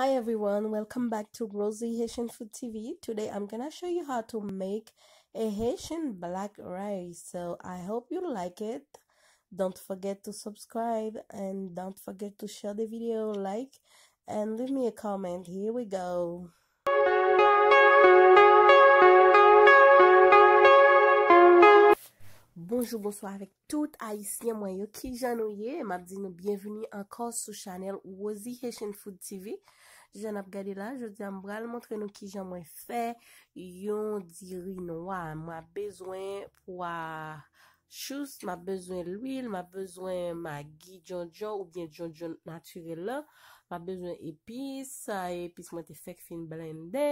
Hi everyone, welcome back to Rosie Haitian Food TV. Today I'm gonna show you how to make a Haitian black rice. So I hope you like it. Don't forget to subscribe and don't forget to share the video, like, and leave me a comment. Here we go. Bonjour, bonsoir avec tout Haitien mwen yo ki janouye. Mabdi nou bienveni ankor sou chanel Wozi Haitian Food TV. Je jan ap gade la, je jan mbral, montre nou ki jan mwen fe, yon diri nou a, mwen a bezwen pou a chous, mwen a bezwen l'wil, mwen a bezwen ma gi djon djon ou djen djon djon naturel la, mwen a bezwen epis, epis mwen te fek fin blende,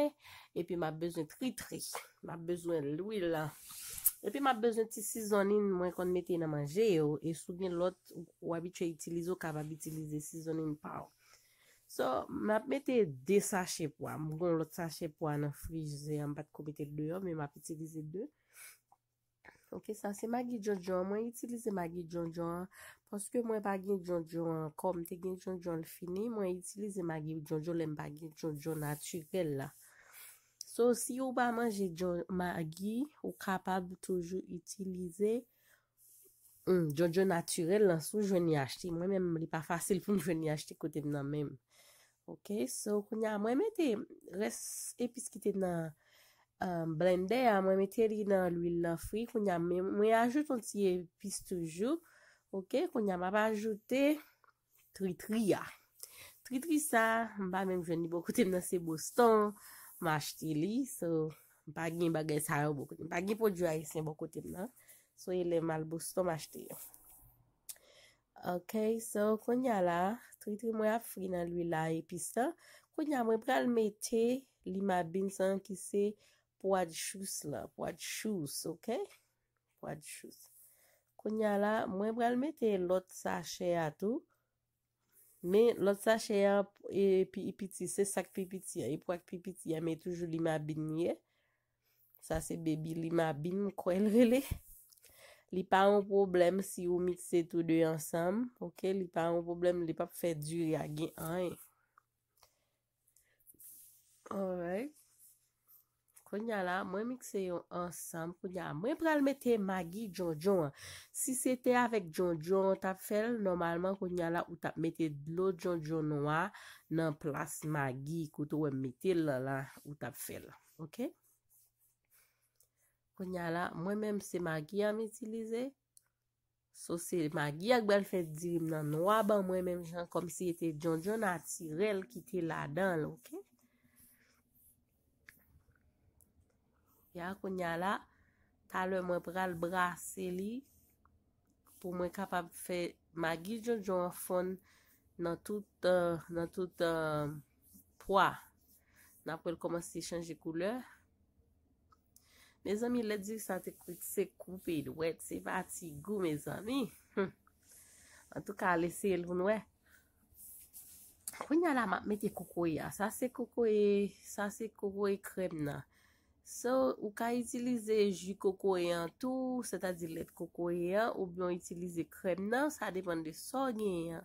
e pi mwen a bezwen tri tri, mwen a bezwen l'wil la, e pi mwen a bezwen ti sizonin mwen konmete yon a manje yo, e soubyen lot wabi chwe itilizo kwa wabi itilize sizonin pa yo. So, m ap mette de sache pou an, m goun lote sache pou an an frize, an bat komete de yo, mi m ap etilize de. Ok, san se magi djon djon, mwen etilize magi djon djon, poske mwen bagi djon djon kom te gen djon djon l fini, mwen etilize magi djon djon lem bagi djon djon naturel la. So, si ou ba man jen djon magi, ou kapab toujou etilize djon hmm, djon naturel la, sou jwen yachte. Mwen men m li pa fasil pou m jwen yachte kote m nan menm. Ok, so kwenya mwen mette res episkite nan um, blender, mwen mette li nan lwil nan fri, kwenya mwen ajoute ansi episk toujou, ok, kwenya mwen ap ajoute tritri ya. Tritri sa, mwen pa men jwen li bokotem nan se boston, mwen achete li, so mwen pa gen bagay sa yo bokotem, mwen pa gen podjwa yi se bokotem nan, so yi e le mal boston mwen achete yo. Ok, so kwenya la... Fritri mwen a fri nan lwi la epi sa. Kwenya mwen pral mette li mabin san ki se poad chous la. Poad chous, ok? Poad chous. Kwenya la mwen pral mette lot sa chea tou. Men lot sa chea e pi ipiti. E se sak pi ipiti ya. E Ipouak pi ipiti ya men toujou li mabin ye. Sa se bebi li mabin kwen rele. Li pa yon problem si yon mikse tou de yon sam. Ok. Li pa yon problem. Li pa pou fè djur yagin. Ay. Alright. Konya la. Mwen mikse yon ansam. Konya la. Mwen pral mette ma gi djon djon. Si se te avek djon djon tap fel. Normalman konya la. Ou tap mette lo djon djon noa. Nan plas ma gi. Koutou we mette la. Ou tap fel. Ok. Kou nyala, mwen menm se ma giyam itilize. So se ma giyak bel fè dirim nan noa ban mwen menm jan kom si yete jonjon atirel ki te la dan lò. Ya, kou nyala, talwe mwen pral brase li pou mwen kapab fè ma giy jonjon fon nan tout euh, euh, poa. Nan pou el koman se chanje kouleur. Me zami, let di sa te kouk se koupe yi dwek, se pati gou me zami. An tou ka, lesel voun we. Kwen yala, ma meti koukou ya. Sa se koukou e krem nan. So, ou ka itilize ju koukou ya an tou, se ta di let koukou ya. Ou bon itilize krem nan, sa depan de so gen ya.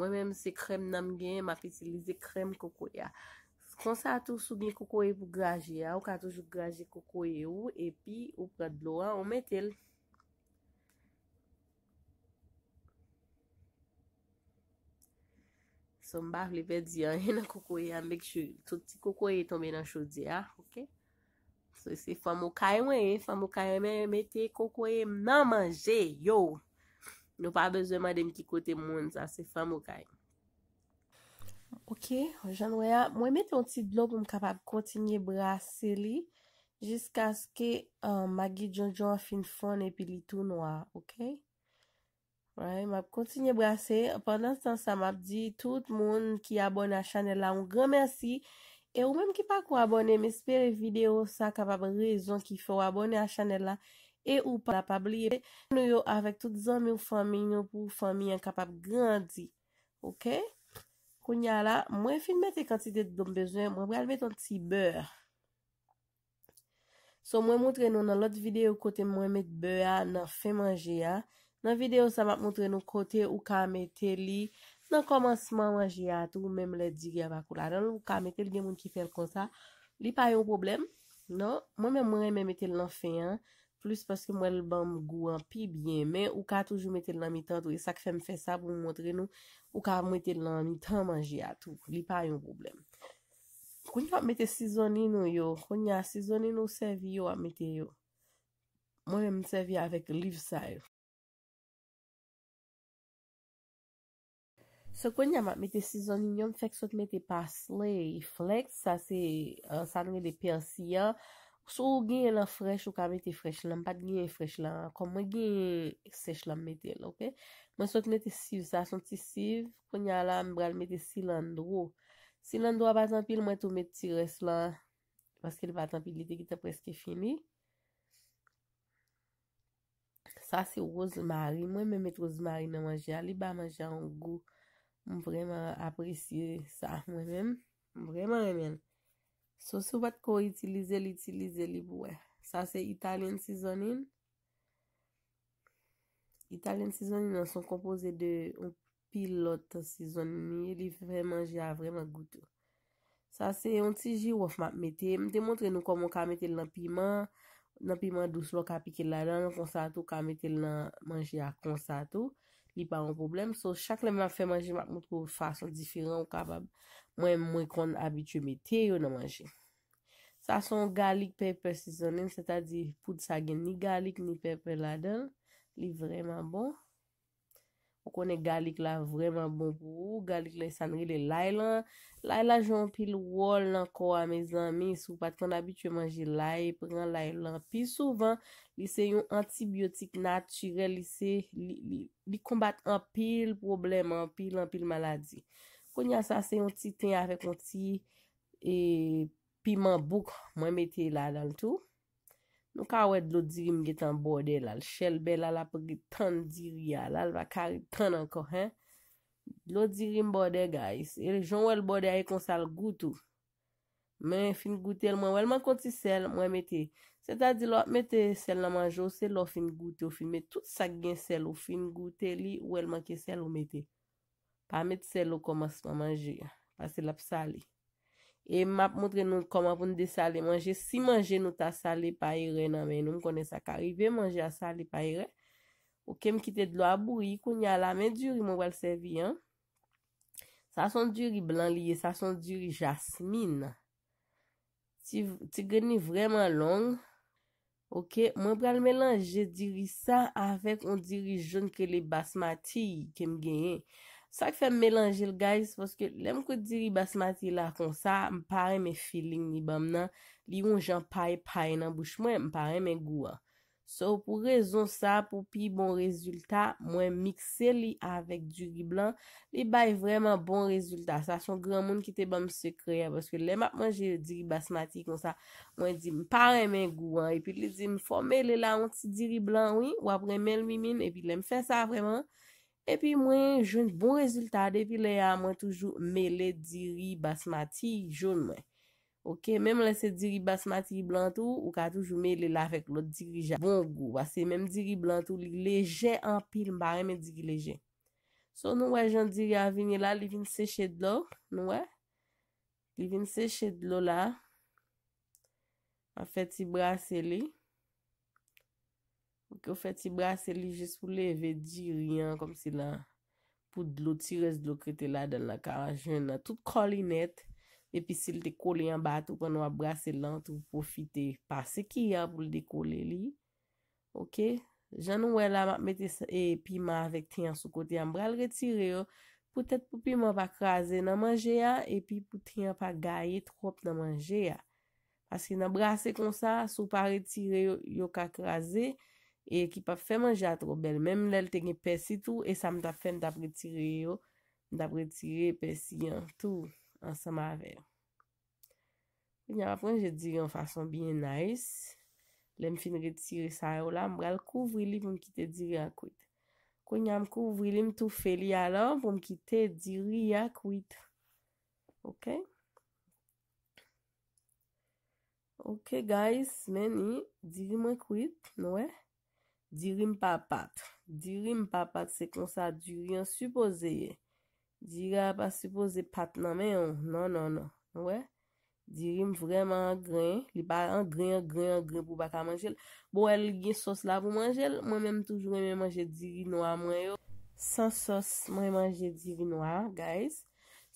Mwen menm se krem nan gen, ma fitilize krem koukou ya. Konsa atou sou gen koko e pou graje ya. Ou ka toujou graje koko e ou. Epi ou pradlo an ou metel. Son mbap lipe di an. E nan koko e an. Mbek chou. Toti koko e tome nan chou di ya. Ok. Se se famokay wè. Famokay men metel koko e nan manje. Yo. Nou pa beze man dem ki kote moun. Sa se famokay. Ok, jan wè ya, mwen met yon tit blo pou m kapap kontinye brase li Jiska skè euh, magi djon djon fin fon epi li tou nwa, ok? Wè, mwen kontinye brase, pandan san sa m ap di Tout moun ki abone a chanel la, un gran mersi E ou menm ki pa kou abone, m espere video sa kapap rezon ki fò abone a chanel la E ou pa la pabli e pe, nou yo avèk tout zon mi ou fami, nou pou fami an kapap grandi, ok? Mwen filmete kantite don bezwen, mwen pral meton ti beur. So mwen mwotre nou nan lot videyo kote mwen met beur nan fe manje ya. Nan videyo sa mwen mwotre nou kote ou ka metel li nan komansman manje ya. Tou mwen mwen le dige apakou la. Nan ou ka metel gen mwen ki fel kon sa. Li pa yo problem. Non, mwen mwen mwen metel nan fe ya. plus paske mwen l ban m gou an pi byen men ou ka toujou metel nan mi tan tou e sak fe m fe sa pou mwotre nou ou ka metel nan mi tan manji a tou li pa yon problem kwenye ap metel sizonino yo kwenye a sizonino sevi yo ap metel yo mwenye m sevi avek liv sa yo se kwenye ap metel sizonino fèk sot metel pasle yi flek sa se euh, sa nwe de persiya Sou genye lan frech ou ka mette frech lan, pat genye frech lan, kon mwen genye sech lan mette el, okey? Mwen sot mette siv, sa son ti siv, kwenye ala mbral mette silandro. Silandro a batan pil, mwen tou mette si res lan, paske li batan pil, li dekita preske fini. Sa si rozemari, mwen mwen mette rozemari nan wajal, li ba wajal mwen go, mwen preman apresye sa mwen men, mwen preman mwen men. So sou bat ko itilize li, itilize li bouè. Sa se Italian Seasoning. Italian Seasoning nan son kompose de ou pilot season mi. Li fe vremanji a vreman goutou. Sa se on ti ji wof map mette. Mte montre nou komon ka mette l nan piman. Nan piman dous lo ka pike l la dan. Nan konsa tou ka mette l nan manji a konsa tou. Li pa an poublem. So chak lem ap fe manji map mout pou fason diferan ou kapab. Mwen mwen kon abitye me te yo nan manje. Sa son galik pepper seasoning. Se ta di poud sa gen ni galik ni pepper la den. Li vreman bon. Mwen konen galik la vreman bon pou. Galik la sanri le lay lan. Lay la joun pil wol nan ko a me zanmi. Sou pat kon abitye manje lay. Pren lay lan. Pi souvan li se yon antibiotik natyrel. Li se li kombat an pil problem. An pil an pil maladi. Ponyan sa se yon ti ten a fek yon ti e, piman bouk mwen mette la dan tou. Nou ka wèd lo dirim getan borde la. L chelbe la la pou tan diri ya. La l va tan anko he. Lo dirim borde guys. El jon wèl borde a yon konsal goutou. Mwen fin goutel mwen. Wèlman konti sel mwen mette. Se ta di lò mette sel nan manjou. Se lò fin goutel. Fin met tout sa gen sel ou fin goutel li. Wèlman ke sel ou mette. Pa met se lo komas pa manje. Pas se lap sali. E map motre nou koma pou nou de sali manje. Si manje nou ta sali pa ere nan men. Nou m konen sa karive manje a sali pa ere. Ou kem ki te dlo abouri. Koun ya la men djuri moun wale se vi an. Sa son djuri blan liye. Sa son djuri jasmin. Ti geni vreman long. Ou ke moun wale melange. Je diri sa avek. On diri joun ke le basma ti. Kem genye. Sa ke fèm melanje l guys, poske lèm kote diri basmati la kon sa, mpare mè feeling li bèm nan, li yon jan paye paye nan bouch mwen, mpare mè gwa. So, pou rezon sa, pou pi bon rezultat, mwen mikse li avèk diri blan, li baye vreman bon rezultat. Sa son gran moun ki te bèm sekre, poske lèm ap mwen jè diri basmati kon sa, mwen di mpare mè gwa, e pi li di mfo mele la an ti diri blan, wè apre mel mi min, e pi lèm fè sa apreman, Epi mwen joun bon rezultade, epi le a mwen toujou mele diri basmati joun mwen. Ok, men mwen lese diri basmati blantou, ou ka toujou mele la fek lot diri ja bon gwo. Wase men diri blantou li leje empil mbare men diri leje. So nou wè joun diri a vini la, li vini seche dlo, nou wè. Li vini seche dlo la. A fè ti brase li. Ou ke ou fe ti brase li jes pou leve di ryan kom si la pou dlo ti rez dlo krete la dan la karajen la. Tout koli net. Epi si li dekoli an bat ou kon wap brase lan tou profite pa se ki ya pou li dekoli li. Ok. Jan nou wè la mette e pi ma vek ti an sou kote. An bral retire yo. Poutet pou pi ma pa kreze nan manje ya. Epi pou ti an pa gaye trop nan manje ya. As ki nan brase kon sa sou pa retire yo yo ka kreze yo. E ki pa fe manje a tro bel. Mem lèl te gen pesi tou. E sa m da fe m dab re tire yo. M dab re tire pesi yon. Tou. Ansema ave. Kwen nye apwen je dire yon fason bien nice. Lèm fin re tire sa yo la. M bral kouvri li pou m kite dire akwit. Kwen nye am kouvri li m tou feli alon. Pou m kite dire akwit. Ok. Ok guys. Meni diri m ekwit nou e. Dirim pa pat, dirim pa pat se konsa diri an supose ye. Dira pa supose pat nan men yon, nan nan nan, wè. Dirim vreman an gren, li pa an gren, an gren, an gren pou baka manjel. Bo el gen sos la pou manjel, mwen menm toujwen men manje diri noa mwen yo. San sos mwen manje diri noa, guys.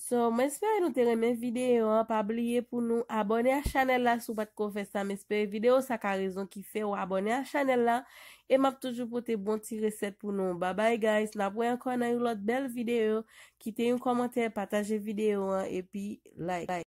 So, mwen espere nou tere men videyo, an, pa bliye pou nou abone a chanel la sou pat kon fè sa. Mwen espere videyo sa ka rezon ki fè ou abone a chanel la. E map toujou pou te bon ti resep pou nou. Ba bay guys, la pou yon kon an yon lot bel videyo. Kite yon komentè, pataje videyo, an, epi like.